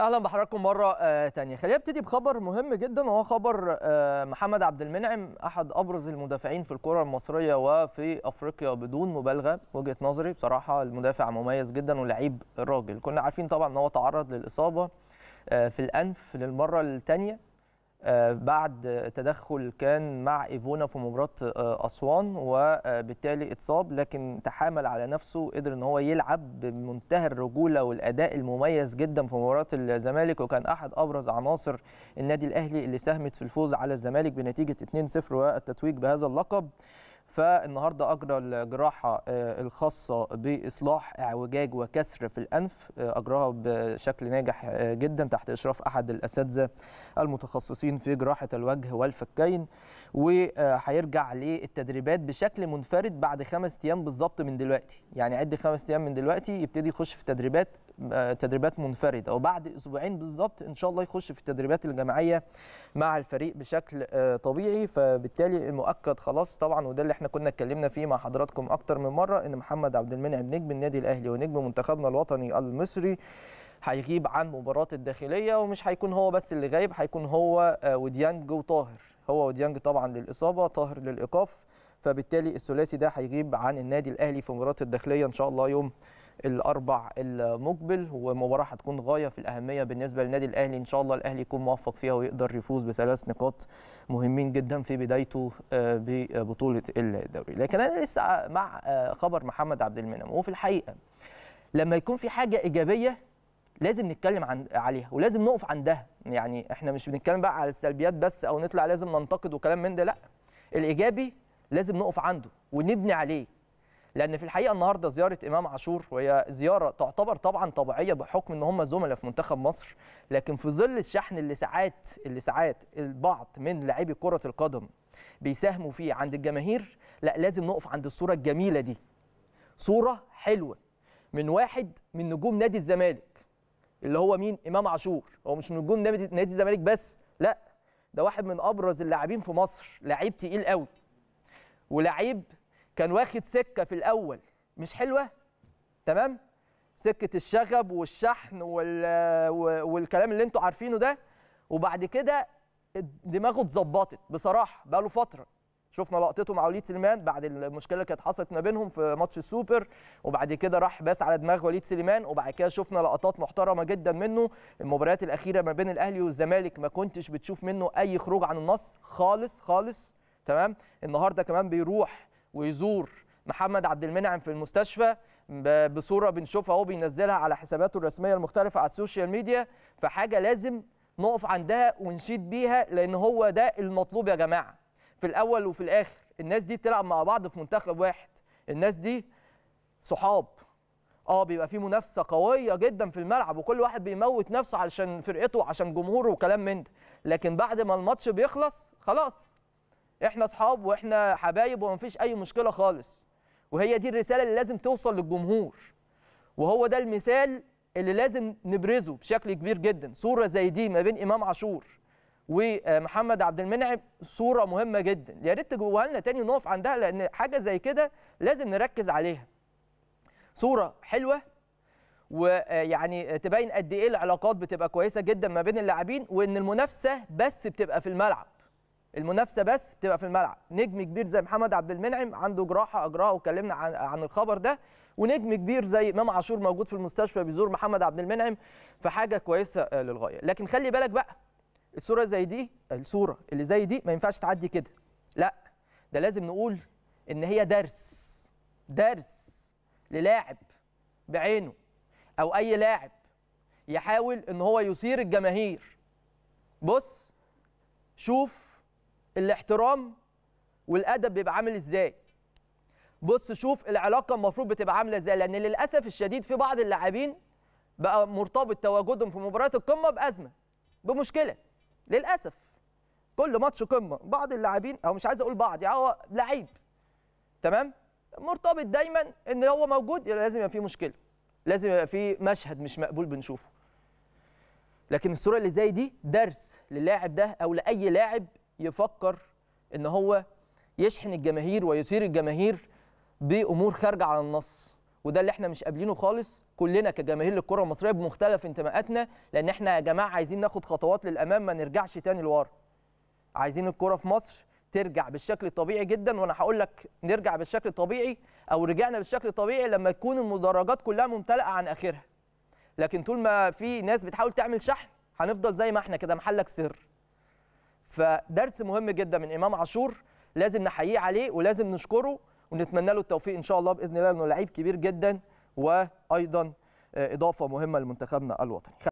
اهلا بحضراتكم مره ثانيه آه، خلينا نبتدي بخبر مهم جدا وهو خبر آه، محمد عبد المنعم احد ابرز المدافعين في الكره المصريه وفي افريقيا بدون مبالغه وجهه نظري بصراحه المدافع مميز جدا ولعيب الراجل كنا عارفين طبعا ان هو تعرض للاصابه آه، في الانف للمره الثانيه آه، بعد تدخل كان مع ايفونا في مباراه آه، اسوان وبالتالي اتصاب لكن تحامل على نفسه قدر ان هو يلعب بمنتهى الرجوله والاداء المميز جدا في مباراه الزمالك وكان احد ابرز عناصر النادي الاهلي اللي ساهمت في الفوز على الزمالك بنتيجه 2-0 والتتويج بهذا اللقب فالنهارده اجرى الجراحه آه، الخاصه باصلاح اعوجاج وكسر في الانف آه، اجراها بشكل ناجح آه، جدا تحت اشراف احد الاساتذه المتخصصين في جراحه الوجه والفكين وهيرجع للتدريبات بشكل منفرد بعد خمس ايام بالظبط من دلوقتي يعني عد خمس ايام من دلوقتي يبتدي يخش في تدريبات تدريبات منفرده وبعد اسبوعين بالظبط ان شاء الله يخش في التدريبات الجماعيه مع الفريق بشكل آه، طبيعي فبالتالي مؤكد خلاص طبعا وده اللي احنا كنا اتكلمنا فيه مع حضراتكم اكتر من مره ان محمد عبد المنعم نجم النادي الاهلي ونجم منتخبنا الوطني المصري هيغيب عن مباراه الداخليه ومش هيكون هو بس اللي غايب هيكون هو آه، وديانج وطاهر هو وديانج طبعا للاصابه طاهر للايقاف فبالتالي الثلاثي ده هيغيب عن النادي الاهلي في مباراه الداخليه ان شاء الله يوم الاربع المقبل ومباراه هتكون غايه في الاهميه بالنسبه للنادي الاهلي ان شاء الله الاهلي يكون موفق فيها ويقدر يفوز بثلاث نقاط مهمين جدا في بدايته آه، ببطوله الدوري لكن انا لسه مع آه، خبر محمد عبد المنعم وفي الحقيقه لما يكون في حاجه ايجابيه لازم نتكلم عن عليها ولازم نقف عندها يعني احنا مش بنتكلم بقى على السلبيات بس او نطلع لازم ننتقد وكلام من ده لا الايجابي لازم نقف عنده ونبني عليه لان في الحقيقه النهارده زياره امام عاشور وهي زياره تعتبر طبعا طبيعيه بحكم ان هم زملاء في منتخب مصر لكن في ظل الشحن اللي ساعات اللي ساعات البعض من لاعبي كره القدم بيساهموا فيه عند الجماهير لا لازم نقف عند الصوره الجميله دي صوره حلوه من واحد من نجوم نادي الزمالك اللي هو مين امام عاشور هو مش نجوم نادي الزمالك بس لا ده واحد من ابرز اللاعبين في مصر لعيب تقيل قوي ولعيب كان واخد سكه في الاول مش حلوه تمام سكه الشغب والشحن والكلام اللي انتوا عارفينه ده وبعد كده دماغه اتظبطت بصراحه بقى له فتره شفنا لقطته مع وليد سليمان بعد المشكله اللي كانت حصلت ما بينهم في ماتش السوبر وبعد كده راح باس على دماغ وليد سليمان وبعد كده شفنا لقطات محترمه جدا منه المباريات الاخيره ما بين الاهلي والزمالك ما كنتش بتشوف منه اي خروج عن النص خالص خالص تمام النهارده كمان بيروح ويزور محمد عبد المنعم في المستشفى بصوره بنشوفها هو بينزلها على حساباته الرسميه المختلفه على السوشيال ميديا فحاجه لازم نقف عندها ونشيد بيها لان هو ده المطلوب يا جماعه في الاول وفي الاخر الناس دي بتلعب مع بعض في منتخب واحد الناس دي صحاب اه بيبقى في منافسه قويه جدا في الملعب وكل واحد بيموت نفسه علشان فرقته عشان جمهوره وكلام من ده لكن بعد ما الماتش بيخلص خلاص احنا اصحاب واحنا حبايب ومفيش اي مشكله خالص وهي دي الرساله اللي لازم توصل للجمهور وهو ده المثال اللي لازم نبرزه بشكل كبير جدا صوره زي دي ما بين امام عاشور ومحمد عبد المنعم صوره مهمه جدا يا ريت تجيبوها لنا تاني ونقف عندها لان حاجه زي كده لازم نركز عليها صوره حلوه ويعني تبين قد ايه العلاقات بتبقى كويسه جدا ما بين اللاعبين وان المنافسه بس بتبقى في الملعب المنافسه بس بتبقى في الملعب نجم كبير زي محمد عبد المنعم عنده جراحه اجراها وكلمنا عن, عن الخبر ده ونجم كبير زي امام عاشور موجود في المستشفى بيزور محمد عبد المنعم فحاجه كويسه آه، للغايه لكن خلي بالك بقى الصوره زي دي الصوره اللي زي دي ما ينفعش تعدي كده لا ده لازم نقول ان هي درس درس للاعب بعينه او اي لاعب يحاول ان هو يثير الجماهير بص شوف الاحترام والادب بيبقى عامل ازاي بص شوف العلاقه المفروض بتبقى عامله ازاي لان للاسف الشديد في بعض اللاعبين بقى مرتبط تواجدهم في مباريات القمه بازمه بمشكله للاسف كل ماتش قمه بعض اللاعبين او مش عايز اقول بعض يعني هو لعيب تمام مرتبط دايما ان هو موجود لازم يبقى في مشكله لازم يبقى في مشهد مش مقبول بنشوفه لكن الصوره اللي زي دي درس للاعب ده او لاي لاعب يفكر ان هو يشحن الجماهير ويثير الجماهير بامور خارجه عن النص وده اللي احنا مش قابلينه خالص كلنا كجماهير للكره المصريه بمختلف انتماءاتنا لان احنا يا جماعه عايزين ناخد خطوات للامام ما نرجعش تاني لورا عايزين الكره في مصر ترجع بالشكل الطبيعي جدا وانا هقول لك نرجع بالشكل الطبيعي او رجعنا بالشكل الطبيعي لما تكون المدرجات كلها ممتلئه عن اخرها لكن طول ما في ناس بتحاول تعمل شحن هنفضل زي ما احنا كده محلك سر فدرس مهم جدا من امام عاشور لازم نحييه عليه ولازم نشكره ونتمنى له التوفيق ان شاء الله باذن الله لانه لعيب كبير جدا وايضا آه، اضافه مهمه لمنتخبنا الوطني